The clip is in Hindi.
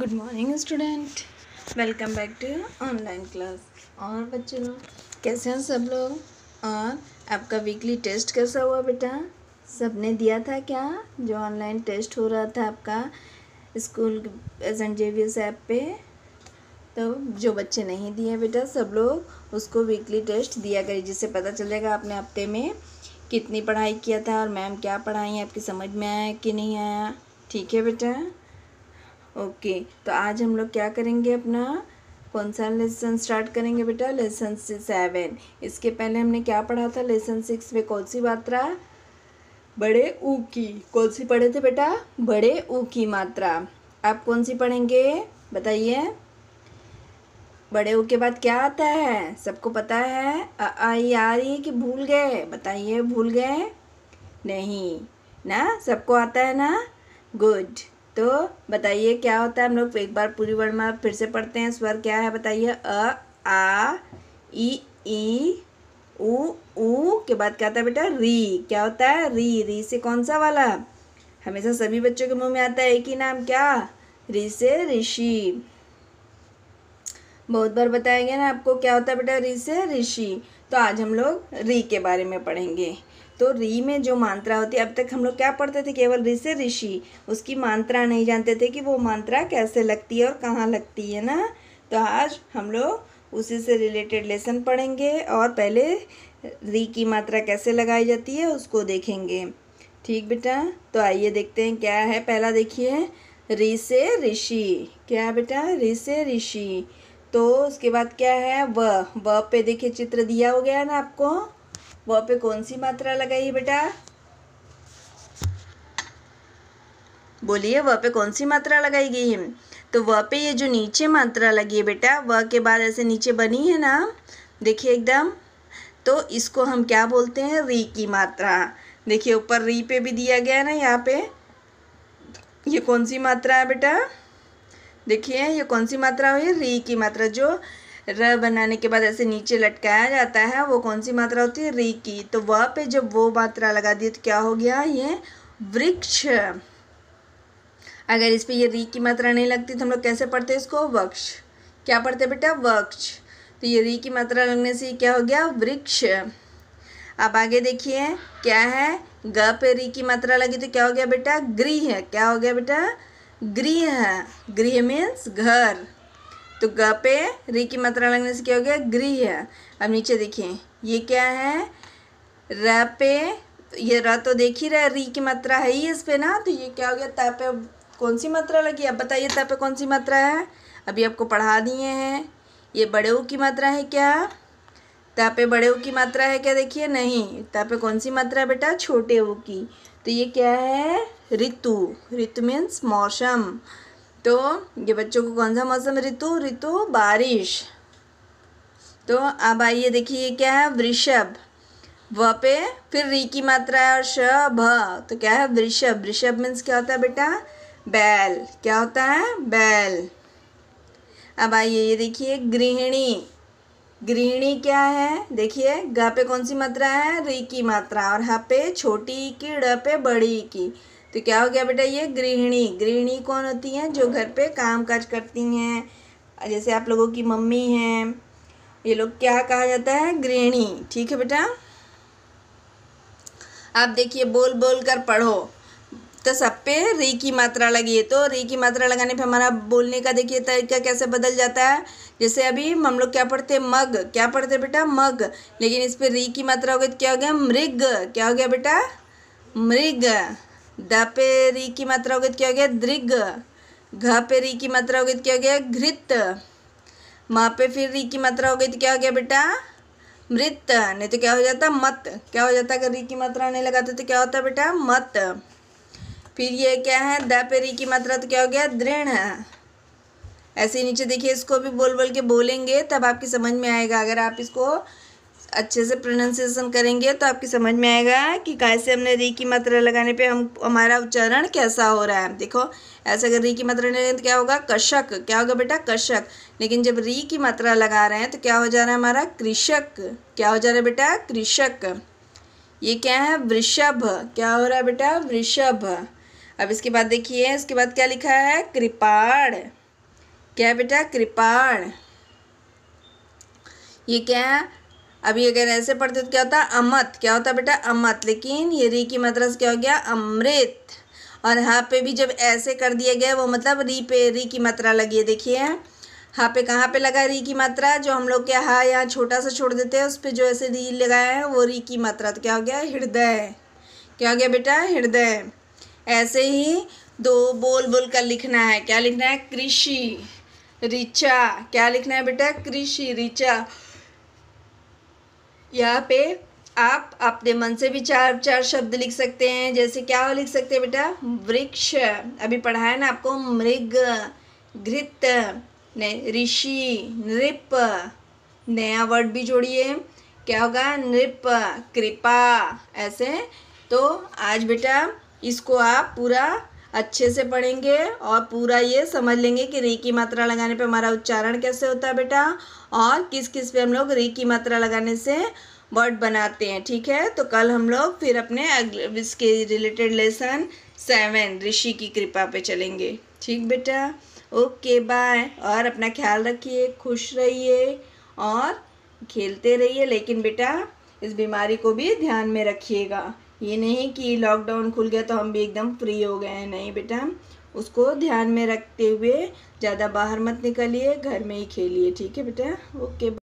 good morning student welcome back to online class और बच्चों कैसे हैं सब लोग और आपका वीकली टेस्ट कैसा हुआ बेटा सब ने दिया था क्या जो ऑनलाइन टेस्ट हो रहा था आपका स्कूल सेंट जेवियर्स ऐप पे तो जो बच्चे नहीं दिए बेटा सब लोग उसको वीकली टेस्ट दिया करें जिससे पता चल जाएगा आपने हफ्ते में कितनी पढ़ाई किया था और मैम क्या पढ़ाई है आपकी समझ में आया कि नहीं आया ठीक है बेटा ओके तो आज हम लोग क्या करेंगे अपना कौन सा लेसन स्टार्ट करेंगे बेटा लेसन सेवन इसके पहले हमने क्या पढ़ा था लेसन सिक्स में कौन सी मात्रा बड़े ऊ की कौन सी पढ़े थे बेटा बड़े ऊ की मात्रा आप कौन सी पढ़ेंगे बताइए बड़े ऊ के बाद क्या आता है सबको पता है आई आ आ रही है कि भूल गए बताइए भूल गए नहीं ना सबको आता है ना गुड तो बताइए क्या होता है हम लोग एक बार पूरी में फिर से पढ़ते हैं स्वर क्या है बताइए अ आ ई ई ऊ उ के बाद क्या आता है बेटा री क्या होता है री री से कौन सा वाला हमेशा सभी बच्चों के मुंह में आता है एक ही नाम क्या री से ऋषि बहुत बार बताया गया ना आपको क्या होता है बेटा री से ऋषि तो आज हम लोग री के बारे में पढ़ेंगे तो री में जो मात्रा होती है अब तक हम लोग क्या पढ़ते थे केवल ऋ से ऋषि उसकी मात्रा नहीं जानते थे कि वो मात्रा कैसे लगती है और कहाँ लगती है ना तो आज हम लोग उसी से रिलेटेड लेसन पढ़ेंगे और पहले री की मात्रा कैसे लगाई जाती है उसको देखेंगे ठीक बेटा तो आइए देखते हैं क्या है पहला देखिए री से ऋषि क्या बेटा री से ऋषि तो उसके बाद क्या है व व पे देखिए चित्र दिया हो गया है ना आपको व पे कौन सी मात्रा लगाई है बेटा बोलिए वह पे कौन सी मात्रा लगाई गई है तो वह पे ये जो नीचे मात्रा लगी है बेटा वह के बाद ऐसे नीचे बनी है ना देखिए एकदम तो इसको हम क्या बोलते हैं री की मात्रा देखिए ऊपर री पे भी दिया गया है ना यहाँ पे ये कौन सी मात्रा है बेटा देखिए ये कौन सी मात्रा हुई री की मात्रा जो र बनाने के बाद ऐसे नीचे लटकाया जाता है वो कौन सी मात्रा होती है री की तो व पे जब वो मात्रा लगा दी तो क्या हो गया ये वृक्ष अगर इस पर ये री की मात्रा नहीं लगती तो हम लोग कैसे पढ़ते हैं इसको वक्ष क्या पढ़ते हैं बेटा वृक्ष तो ये री की मात्रा लगने से क्या हो गया वृक्ष अब आगे देखिए क्या है ग पे री की मात्रा लगी तो क्या हो गया बेटा गृह क्या हो गया बेटा गृह गृह मीन्स घर तो ग पे री की मात्रा लगने से क्या हो गया गृह अब नीचे देखिए ये क्या है र पे ये र तो देख ही रहा है री की मात्रा है ही इस पे ना तो ये क्या हो गया तय पे कौन सी मात्रा लगी अब बताइए तय पे कौन सी मात्रा है अभी आपको पढ़ा दिए हैं ये बड़े ऊ की मात्रा है क्या तय पे बड़े ऊ की मात्रा है क्या देखिए नहीं तय पे कौन सी मात्रा है बेटा छोटे ऊ की तो ये क्या है ऋतु ऋतु मीन्स मौसम तो ये बच्चों को कौन सा मौसम ऋतु ऋतु बारिश तो अब आइए देखिए ये क्या है वृषभ व पे फिर री की मात्रा है और श भ तो क्या है वृषभ वृषभ मीन्स क्या होता है बेटा बैल क्या होता है बैल अब आइए ये देखिए गृहिणी गृहिणी क्या है देखिए ग पे कौन सी मात्रा है री की मात्रा और हा पे छोटी की ड पे बड़ी की तो क्या हो गया बेटा ये गृहिणी गृहिणी कौन होती हैं जो घर पे काम काज करती हैं जैसे आप लोगों की मम्मी हैं ये लोग क्या कहा जाता है गृहिणी ठीक है बेटा आप देखिए बोल बोल कर पढ़ो तो सब पे री की मात्रा लगी है तो री की मात्रा लगाने पे हमारा बोलने का देखिए तरीका कैसे बदल जाता है जैसे अभी हम लोग क्या पढ़ते हैं मग क्या पढ़ते हैं बेटा मग लेकिन इस पर री की मात्रा हो गई तो क्या हो गया मृग क्या हो गया बेटा मृग द पे री की मात्रा उगित तो क्या हो गया दृग घ पे री की मात्रा उगित तो क्या हो गया घृत माँ पे फिर री की मात्रा उगित तो क्या हो गया बेटा मृत नहीं तो क्या हो जाता मत क्या हो जाता अगर री की मात्रा नहीं लगाते तो क्या होता बेटा मत फिर ये क्या है द पे री की मात्रा तो क्या हो गया दृढ़ ऐसे नीचे देखिए इसको भी बोल बोल के बोलेंगे तब आपकी समझ में आएगा अगर आप इसको अच्छे से प्रोनाउंसिएशन करेंगे तो आपकी समझ में आएगा कि गाय से हमने री की मात्रा लगाने पे हम हमारा उच्चारण कैसा हो रहा है देखो ऐसे अगर री की मात्रा लगेंगे तो क्या होगा कशक क्या होगा बेटा कशक लेकिन जब री की मात्रा लगा रहे हैं तो क्या हो जा रहा है हमारा कृषक क्या हो जा रहा है बेटा कृषक ये क्या है वृषभ क्या हो रहा है बेटा वृषभ अब इसके बाद देखिए इसके बाद क्या लिखा है कृपाण क्या बेटा कृपाण ये क्या है अभी अगर ऐसे पढ़ते तो क्या होता अमत क्या होता बेटा अमत लेकिन ये री की मद्रस क्या हो गया अमृत और यहाँ पे भी जब ऐसे कर दिया गया वो मतलब री पे री की मात्रा लगी है देखिए हाँ पे कहाँ पे लगा री की मात्रा जो हम लोग क्या हाँ यहाँ छोटा सा छोड़ देते हैं उस पर जो ऐसे री लगाए हैं वो री की मात्रा तो क्या हो गया हृदय क्या हो गया बेटा हृदय ऐसे ही दो बोल बोल कर लिखना है क्या लिखना है कृषि रिचा क्या लिखना है बेटा कृषि रिचा यहाँ पे आप अपने मन से भी चार चार शब्द लिख सकते हैं जैसे क्या लिख सकते हैं बेटा वृक्ष अभी पढ़ा है ना आपको मृग घृत ऋषि नृप नया वर्ड भी जोड़िए क्या होगा नृप कृपा ऐसे तो आज बेटा इसको आप पूरा अच्छे से पढ़ेंगे और पूरा ये समझ लेंगे कि री की मात्रा लगाने पे हमारा उच्चारण कैसे होता है बेटा और किस किस पे हम लोग री की मात्रा लगाने से वर्ड बनाते हैं ठीक है तो कल हम लोग फिर अपने इसके रिलेटेड लेसन सेवन ऋषि की कृपा पे चलेंगे ठीक बेटा ओके बाय और अपना ख्याल रखिए खुश रहिए और खेलते रहिए लेकिन बेटा इस बीमारी को भी ध्यान में रखिएगा ये नहीं कि लॉकडाउन खुल गया तो हम भी एकदम फ्री हो गए हैं नहीं बेटा उसको ध्यान में रखते हुए ज़्यादा बाहर मत निकलिए घर में ही खेलिए ठीक है बेटा ओके